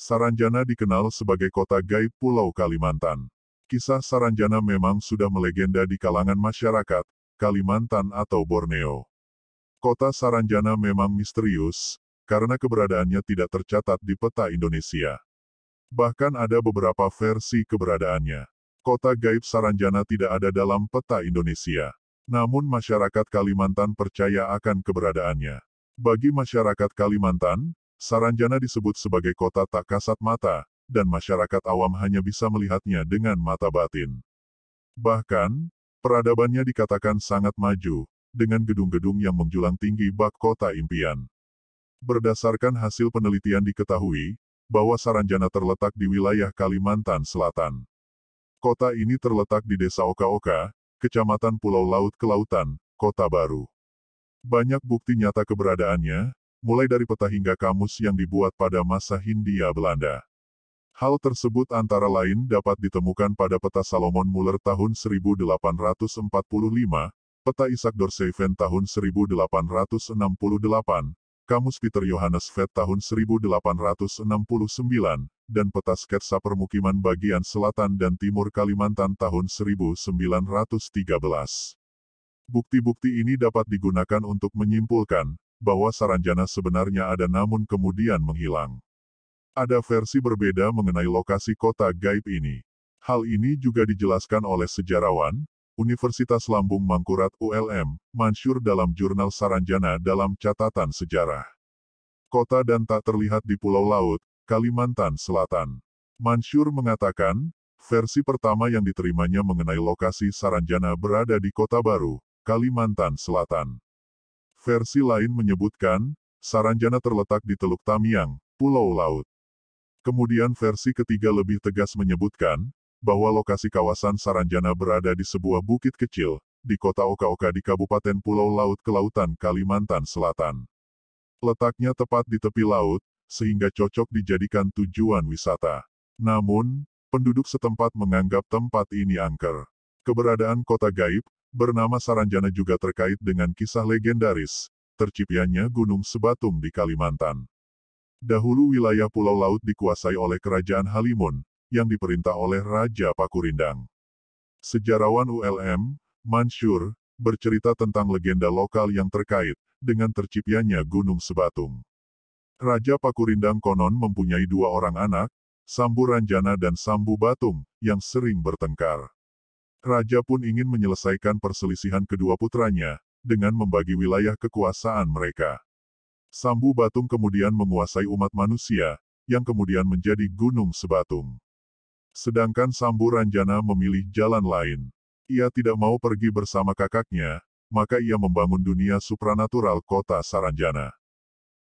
Saranjana dikenal sebagai kota gaib Pulau Kalimantan. Kisah Saranjana memang sudah melegenda di kalangan masyarakat, Kalimantan atau Borneo. Kota Saranjana memang misterius, karena keberadaannya tidak tercatat di peta Indonesia. Bahkan ada beberapa versi keberadaannya. Kota gaib Saranjana tidak ada dalam peta Indonesia. Namun masyarakat Kalimantan percaya akan keberadaannya. Bagi masyarakat Kalimantan, Saranjana disebut sebagai kota tak kasat mata, dan masyarakat awam hanya bisa melihatnya dengan mata batin. Bahkan, peradabannya dikatakan sangat maju, dengan gedung-gedung yang menjulang tinggi bak kota impian. Berdasarkan hasil penelitian diketahui, bahwa Saranjana terletak di wilayah Kalimantan Selatan. Kota ini terletak di Desa Oka-Oka, Kecamatan Pulau Laut Kelautan, Kota Baru. Banyak bukti nyata keberadaannya, mulai dari peta hingga kamus yang dibuat pada masa Hindia Belanda. Hal tersebut antara lain dapat ditemukan pada peta Salomon Muller tahun 1845, peta Isaac Dorseyven tahun 1868, Kamus Peter Johannes Vett tahun 1869, dan peta sketsa permukiman bagian selatan dan timur Kalimantan tahun 1913. Bukti-bukti ini dapat digunakan untuk menyimpulkan bahwa Saranjana sebenarnya ada namun kemudian menghilang. Ada versi berbeda mengenai lokasi kota gaib ini. Hal ini juga dijelaskan oleh sejarawan, Universitas Lambung Mangkurat ULM, Mansur dalam jurnal Saranjana dalam catatan sejarah. Kota dan tak terlihat di Pulau Laut, Kalimantan Selatan. Mansur mengatakan, versi pertama yang diterimanya mengenai lokasi Saranjana berada di Kota Baru, Kalimantan Selatan. Versi lain menyebutkan, Saranjana terletak di Teluk Tamiang, Pulau Laut. Kemudian versi ketiga lebih tegas menyebutkan, bahwa lokasi kawasan Saranjana berada di sebuah bukit kecil, di kota Okaoka di Kabupaten Pulau Laut Kelautan Kalimantan Selatan. Letaknya tepat di tepi laut, sehingga cocok dijadikan tujuan wisata. Namun, penduduk setempat menganggap tempat ini angker. Keberadaan kota gaib, Bernama Saranjana juga terkait dengan kisah legendaris, terciptanya Gunung Sebatung di Kalimantan. Dahulu wilayah Pulau Laut dikuasai oleh Kerajaan Halimun, yang diperintah oleh Raja Pakurindang. Sejarawan ULM, Mansur, bercerita tentang legenda lokal yang terkait dengan terciptanya Gunung Sebatung. Raja Pakurindang konon mempunyai dua orang anak, Sambu Ranjana dan Sambu Batung, yang sering bertengkar. Raja pun ingin menyelesaikan perselisihan kedua putranya, dengan membagi wilayah kekuasaan mereka. Sambu Batung kemudian menguasai umat manusia, yang kemudian menjadi Gunung Sebatung. Sedangkan Sambu Ranjana memilih jalan lain. Ia tidak mau pergi bersama kakaknya, maka ia membangun dunia supranatural kota Saranjana.